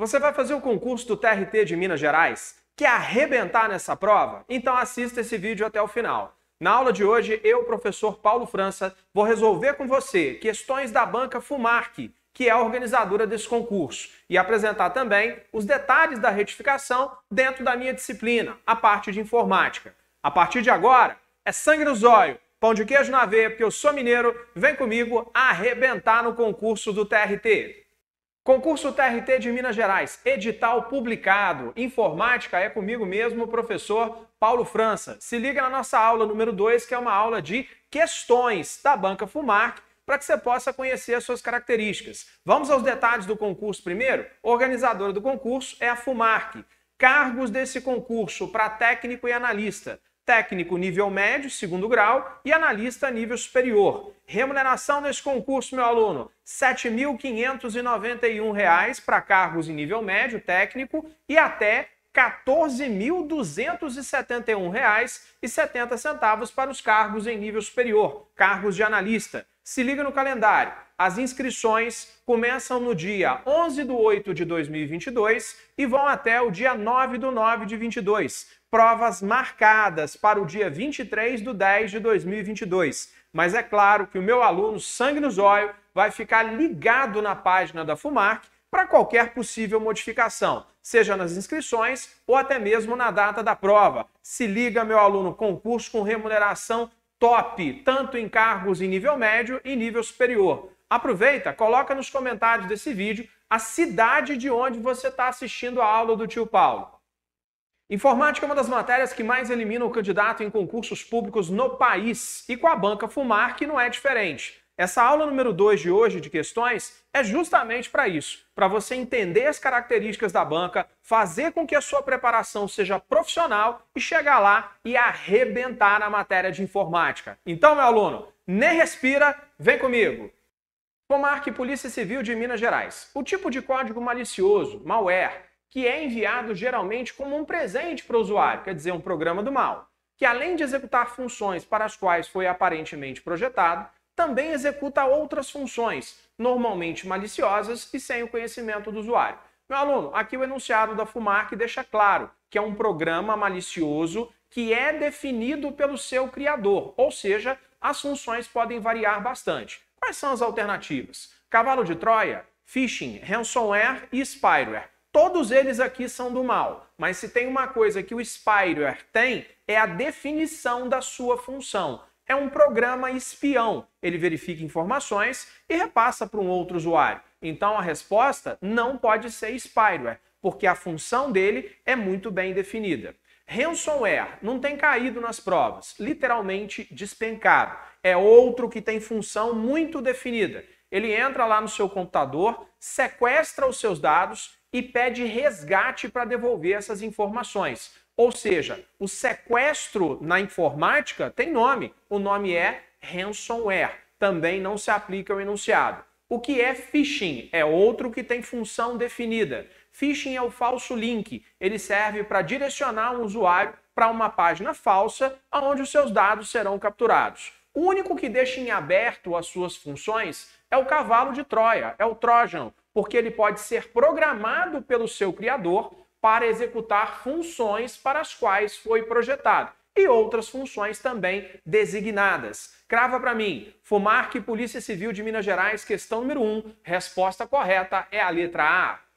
Você vai fazer o concurso do TRT de Minas Gerais? Quer arrebentar nessa prova? Então assista esse vídeo até o final. Na aula de hoje, eu, professor Paulo França, vou resolver com você questões da banca Fumarc, que é a organizadora desse concurso, e apresentar também os detalhes da retificação dentro da minha disciplina, a parte de informática. A partir de agora, é sangue no zóio, pão de queijo na veia, porque eu sou mineiro, vem comigo arrebentar no concurso do TRT. Concurso TRT de Minas Gerais, edital publicado. Informática é comigo mesmo, professor Paulo França. Se liga na nossa aula número 2, que é uma aula de questões da Banca Fumarc, para que você possa conhecer as suas características. Vamos aos detalhes do concurso primeiro? Organizadora do concurso é a Fumarc. Cargos desse concurso para técnico e analista: técnico nível médio, segundo grau, e analista nível superior. Remuneração nesse concurso, meu aluno, R$ 7.591 para cargos em nível médio, técnico, e até R$ 14.271,70 para os cargos em nível superior, cargos de analista. Se liga no calendário. As inscrições começam no dia 11 de 8 de 2022 e vão até o dia 9 do 9 de 22. Provas marcadas para o dia 23 do 10 de 2022. Mas é claro que o meu aluno, sangue nos olhos, vai ficar ligado na página da FUMARC para qualquer possível modificação, seja nas inscrições ou até mesmo na data da prova. Se liga, meu aluno, concurso com remuneração top, tanto em cargos em nível médio e nível superior. Aproveita, coloca nos comentários desse vídeo a cidade de onde você está assistindo a aula do tio Paulo. Informática é uma das matérias que mais elimina o candidato em concursos públicos no país e com a banca Fumarc não é diferente. Essa aula número 2 de hoje de questões é justamente para isso, para você entender as características da banca, fazer com que a sua preparação seja profissional e chegar lá e arrebentar na matéria de informática. Então, meu aluno, nem respira, vem comigo. Fumarque Polícia Civil de Minas Gerais. O tipo de código malicioso, malware, que é enviado geralmente como um presente para o usuário, quer dizer, um programa do mal, que além de executar funções para as quais foi aparentemente projetado, também executa outras funções, normalmente maliciosas e sem o conhecimento do usuário. Meu aluno, aqui o enunciado da FUMARC deixa claro que é um programa malicioso que é definido pelo seu criador, ou seja, as funções podem variar bastante. Quais são as alternativas? Cavalo de Troia, phishing, ransomware e spyware. Todos eles aqui são do mal, mas se tem uma coisa que o spyware tem, é a definição da sua função. É um programa espião. Ele verifica informações e repassa para um outro usuário. Então a resposta não pode ser spyware, porque a função dele é muito bem definida. Ransomware não tem caído nas provas, literalmente despencado é outro que tem função muito definida. Ele entra lá no seu computador, sequestra os seus dados e pede resgate para devolver essas informações. Ou seja, o sequestro na informática tem nome. O nome é ransomware. Também não se aplica ao enunciado. O que é phishing? É outro que tem função definida. Phishing é o falso link. Ele serve para direcionar um usuário para uma página falsa onde os seus dados serão capturados. O único que deixa em aberto as suas funções é o cavalo de Troia, é o Trojan, porque ele pode ser programado pelo seu criador para executar funções para as quais foi projetado e outras funções também designadas. Crava para mim, Fumarc Polícia Civil de Minas Gerais, questão número 1, um, resposta correta é a letra A.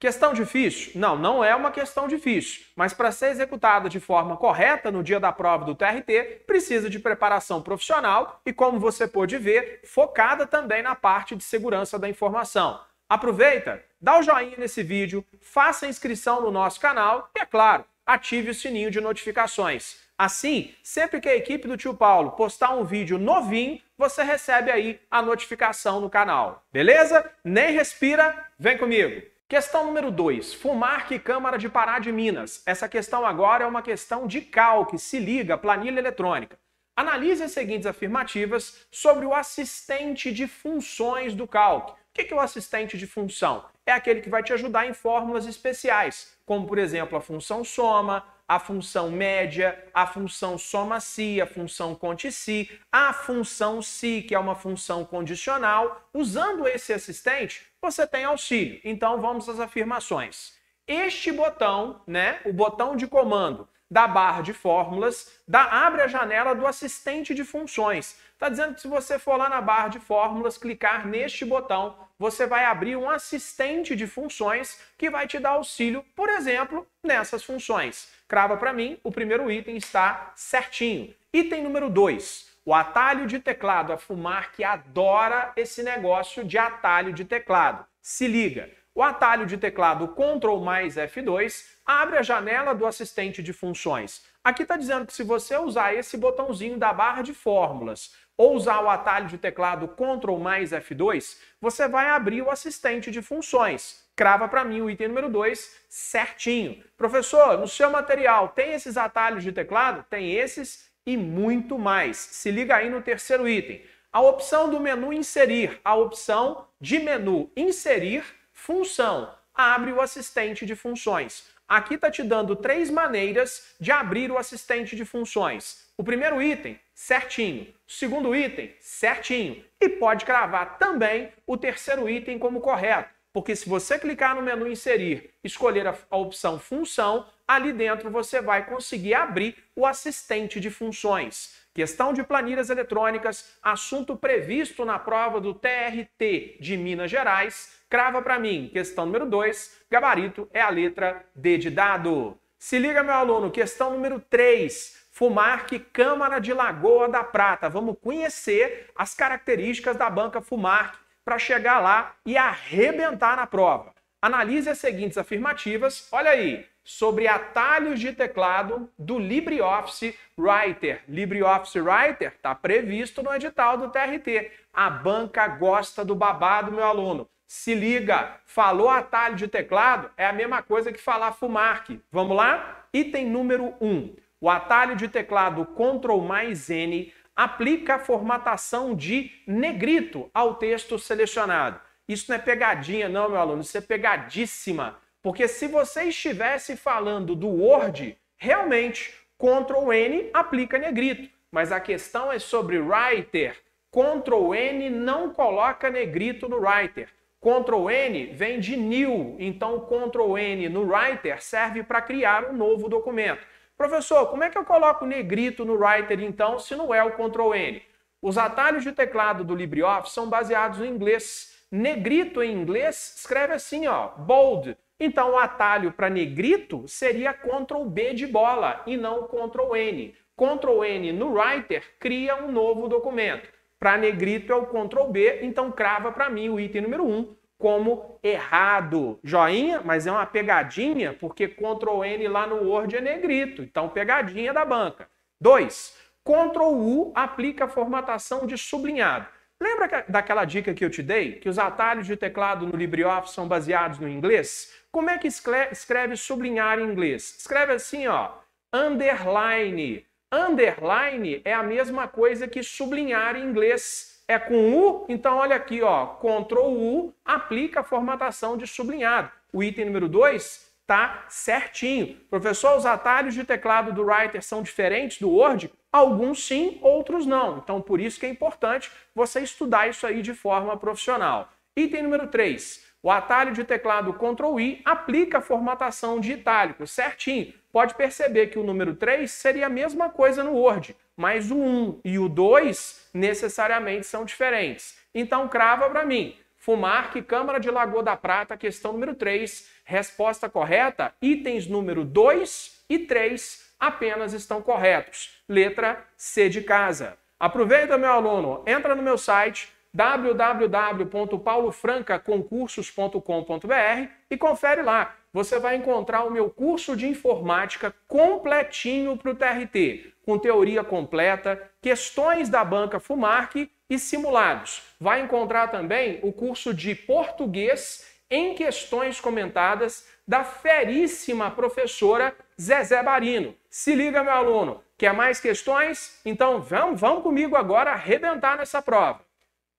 Questão difícil? Não, não é uma questão difícil, mas para ser executada de forma correta no dia da prova do TRT, precisa de preparação profissional e, como você pôde ver, focada também na parte de segurança da informação. Aproveita, dá o joinha nesse vídeo, faça a inscrição no nosso canal e, é claro, ative o sininho de notificações. Assim, sempre que a equipe do tio Paulo postar um vídeo novinho, você recebe aí a notificação no canal. Beleza? Nem respira, vem comigo! Questão número 2. FUMARC Câmara de Pará de Minas. Essa questão agora é uma questão de calque, se liga, planilha eletrônica. Analise as seguintes afirmativas sobre o assistente de funções do calque. O que é o assistente de função? É aquele que vai te ajudar em fórmulas especiais, como por exemplo a função soma, a função média, a função soma-si, a função conte-si, a função si, que é uma função condicional. Usando esse assistente, você tem auxílio. Então vamos às afirmações. Este botão, né, o botão de comando da barra de fórmulas, da, abre a janela do assistente de funções. Está dizendo que se você for lá na barra de fórmulas, clicar neste botão, você vai abrir um assistente de funções que vai te dar auxílio, por exemplo, nessas funções. Crava para mim, o primeiro item está certinho. Item número 2 o atalho de teclado, a Fumar que adora esse negócio de atalho de teclado. Se liga. O atalho de teclado Ctrl mais F2 abre a janela do assistente de funções. Aqui está dizendo que se você usar esse botãozinho da barra de fórmulas ou usar o atalho de teclado Ctrl mais F2, você vai abrir o assistente de funções. Crava para mim o item número 2 certinho. Professor, no seu material tem esses atalhos de teclado? Tem esses e muito mais. Se liga aí no terceiro item. A opção do menu inserir, a opção de menu inserir função, abre o assistente de funções. Aqui está te dando três maneiras de abrir o assistente de funções. O primeiro item, certinho. O segundo item, certinho. E pode cravar também o terceiro item como correto, porque se você clicar no menu inserir, escolher a, a opção função, ali dentro você vai conseguir abrir o assistente de funções. Questão de planilhas eletrônicas, assunto previsto na prova do TRT de Minas Gerais. Crava para mim, questão número 2, gabarito é a letra D de dado. Se liga, meu aluno, questão número 3. Fumarc Câmara de Lagoa da Prata. Vamos conhecer as características da banca Fumarc para chegar lá e arrebentar na prova. Analise as seguintes afirmativas. Olha aí sobre atalhos de teclado do LibreOffice Writer. LibreOffice Writer está previsto no edital do TRT. A banca gosta do babado, meu aluno. Se liga, falou atalho de teclado é a mesma coisa que falar FUMARC. Vamos lá? Item número 1. Um, o atalho de teclado Ctrl mais N aplica a formatação de negrito ao texto selecionado. Isso não é pegadinha, não, meu aluno. Isso é pegadíssima. Porque se você estivesse falando do Word, realmente, Ctrl N aplica negrito. Mas a questão é sobre Writer. Ctrl N não coloca negrito no Writer. Ctrl N vem de new, então Ctrl N no Writer serve para criar um novo documento. Professor, como é que eu coloco negrito no Writer então, se não é o Ctrl N? Os atalhos de teclado do LibreOffice são baseados no inglês. Negrito em inglês escreve assim, ó, bold. Então, o atalho para negrito seria Ctrl B de bola e não Ctrl N. Ctrl N no Writer cria um novo documento. Para negrito é o Ctrl B, então crava para mim o item número 1 como errado. Joinha, mas é uma pegadinha, porque Ctrl N lá no Word é negrito, então pegadinha da banca. 2. Ctrl U aplica a formatação de sublinhado. Lembra daquela dica que eu te dei? Que os atalhos de teclado no LibreOffice são baseados no inglês? Como é que escreve sublinhar em inglês? Escreve assim, ó, underline. Underline é a mesma coisa que sublinhar em inglês. É com U, então olha aqui, ó, Ctrl U aplica a formatação de sublinhado. O item número 2 tá certinho. Professor, os atalhos de teclado do Writer são diferentes do Word? Alguns sim, outros não. Então, por isso que é importante você estudar isso aí de forma profissional. Item número 3. O atalho de teclado Ctrl I aplica a formatação de itálico certinho. Pode perceber que o número 3 seria a mesma coisa no Word, mas o 1 e o 2 necessariamente são diferentes. Então crava para mim. FUMARC, Câmara de Lagoa da Prata, questão número 3. Resposta correta, itens número 2 e 3 apenas estão corretos. Letra C de casa. Aproveita, meu aluno, entra no meu site www.paulofrancaconcursos.com.br e confere lá. Você vai encontrar o meu curso de informática completinho para o TRT com teoria completa, questões da banca FUMARC e simulados. Vai encontrar também o curso de português em questões comentadas da feríssima professora Zezé Barino. Se liga, meu aluno. Quer mais questões? Então vamos, vamos comigo agora arrebentar nessa prova.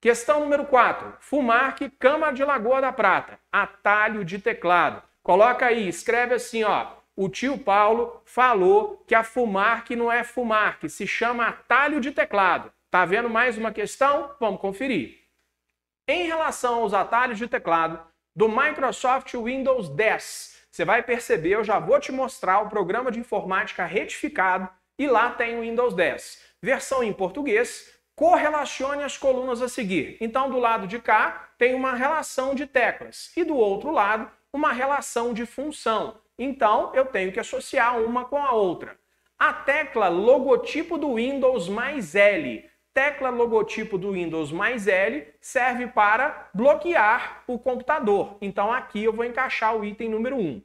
Questão número 4. Fumarque, Cama de Lagoa da Prata. Atalho de teclado. Coloca aí, escreve assim, ó o tio Paulo falou que a que não é que se chama atalho de teclado. Tá vendo mais uma questão? Vamos conferir. Em relação aos atalhos de teclado do Microsoft Windows 10, você vai perceber, eu já vou te mostrar o programa de informática retificado e lá tem o Windows 10. Versão em português, correlacione as colunas a seguir. Então, do lado de cá, tem uma relação de teclas e do outro lado, uma relação de função. Então, eu tenho que associar uma com a outra. A tecla logotipo do Windows mais L. Tecla logotipo do Windows mais L serve para bloquear o computador. Então, aqui eu vou encaixar o item número 1.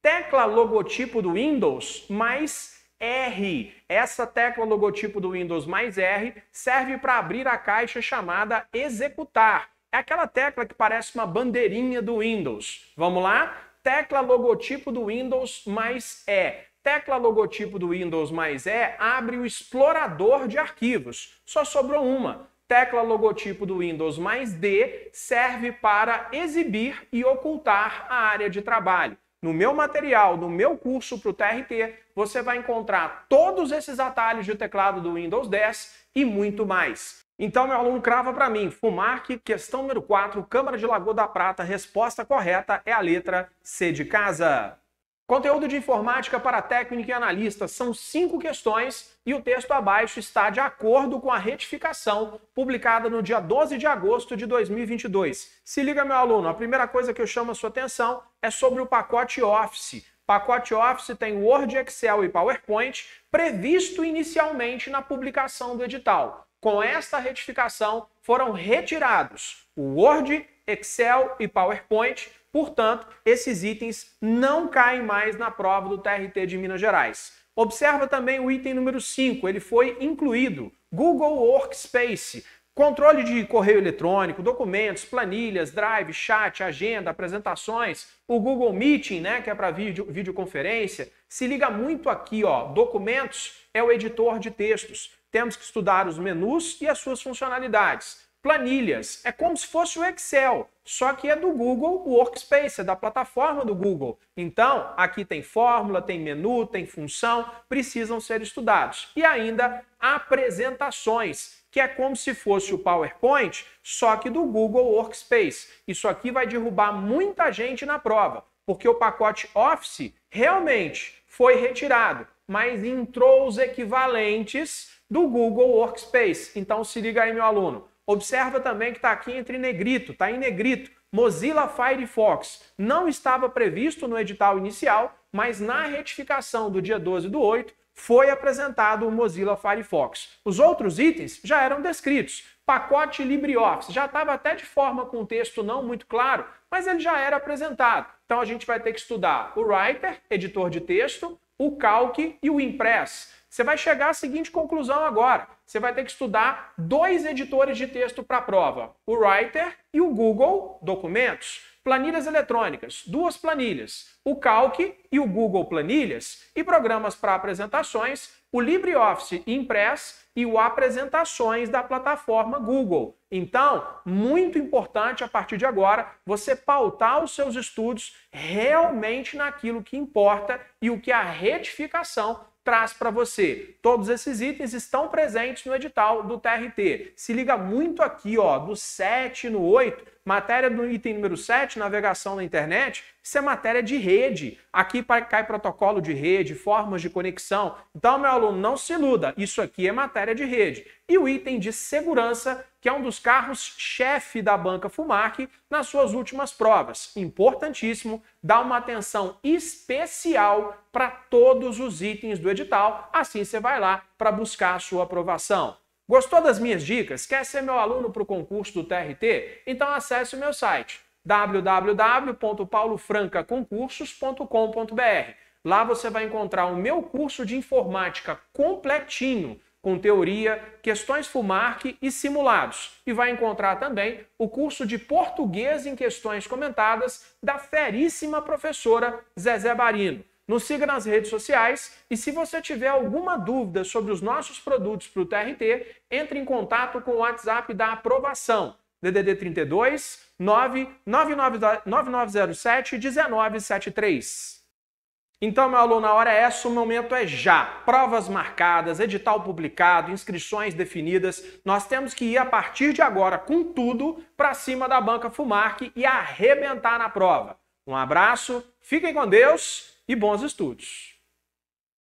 Tecla logotipo do Windows mais R. Essa tecla logotipo do Windows mais R serve para abrir a caixa chamada executar. É aquela tecla que parece uma bandeirinha do Windows. Vamos lá? tecla logotipo do Windows mais E. Tecla logotipo do Windows mais E abre o explorador de arquivos. Só sobrou uma. Tecla logotipo do Windows mais D serve para exibir e ocultar a área de trabalho. No meu material, no meu curso para o TRT, você vai encontrar todos esses atalhos de teclado do Windows 10 e muito mais. Então, meu aluno crava para mim, Fumarc, questão número 4, Câmara de Lagoa da Prata, resposta correta é a letra C de casa. Conteúdo de informática para técnico e analista são cinco questões e o texto abaixo está de acordo com a retificação publicada no dia 12 de agosto de 2022. Se liga, meu aluno, a primeira coisa que eu chamo a sua atenção é sobre o pacote Office. Pacote Office tem Word, Excel e PowerPoint previsto inicialmente na publicação do edital com esta retificação, foram retirados o Word, Excel e PowerPoint. Portanto, esses itens não caem mais na prova do TRT de Minas Gerais. Observa também o item número 5, ele foi incluído. Google Workspace, controle de correio eletrônico, documentos, planilhas, drive, chat, agenda, apresentações, o Google Meeting, né, que é para vídeo, videoconferência, se liga muito aqui, ó, documentos é o editor de textos. Temos que estudar os menus e as suas funcionalidades. Planilhas é como se fosse o Excel, só que é do Google Workspace, é da plataforma do Google. Então, aqui tem fórmula, tem menu, tem função, precisam ser estudados. E ainda apresentações, que é como se fosse o PowerPoint, só que do Google Workspace. Isso aqui vai derrubar muita gente na prova, porque o pacote Office realmente foi retirado, mas entrou os equivalentes do Google Workspace. Então se liga aí, meu aluno. Observa também que está aqui entre negrito, está em negrito. Mozilla Firefox não estava previsto no edital inicial, mas na retificação do dia 12 do 8 foi apresentado o Mozilla Firefox. Os outros itens já eram descritos. Pacote LibreOffice já estava até de forma com texto não muito claro, mas ele já era apresentado. Então a gente vai ter que estudar o Writer, editor de texto, o Calc e o Impress. Você vai chegar à seguinte conclusão agora. Você vai ter que estudar dois editores de texto para a prova: o Writer e o Google Documentos. Planilhas eletrônicas, duas planilhas, o Calc e o Google Planilhas, e programas para apresentações, o LibreOffice Impress e o Apresentações da plataforma Google. Então, muito importante a partir de agora você pautar os seus estudos realmente naquilo que importa e o que é a retificação traz para você. Todos esses itens estão presentes no edital do TRT. Se liga muito aqui, ó, no 7 e no 8, Matéria do item número 7, navegação na internet, isso é matéria de rede. Aqui cai protocolo de rede, formas de conexão. Então, meu aluno, não se iluda, isso aqui é matéria de rede. E o item de segurança, que é um dos carros chefe da banca Fumarc nas suas últimas provas. Importantíssimo, dá uma atenção especial para todos os itens do edital, assim você vai lá para buscar a sua aprovação. Gostou das minhas dicas? Quer ser meu aluno para o concurso do TRT? Então acesse o meu site www.paulofrancaconcursos.com.br. Lá você vai encontrar o meu curso de informática completinho, com teoria, questões FUMARC e simulados. E vai encontrar também o curso de português em questões comentadas da feríssima professora Zezé Barino. Nos siga nas redes sociais e se você tiver alguma dúvida sobre os nossos produtos para o TRT, entre em contato com o WhatsApp da aprovação. DDD 32 9907 1973. Então, meu aluno, a hora é essa, o momento é já. Provas marcadas, edital publicado, inscrições definidas. Nós temos que ir a partir de agora com tudo para cima da banca Fumark e arrebentar na prova. Um abraço, fiquem com Deus e bons estudos.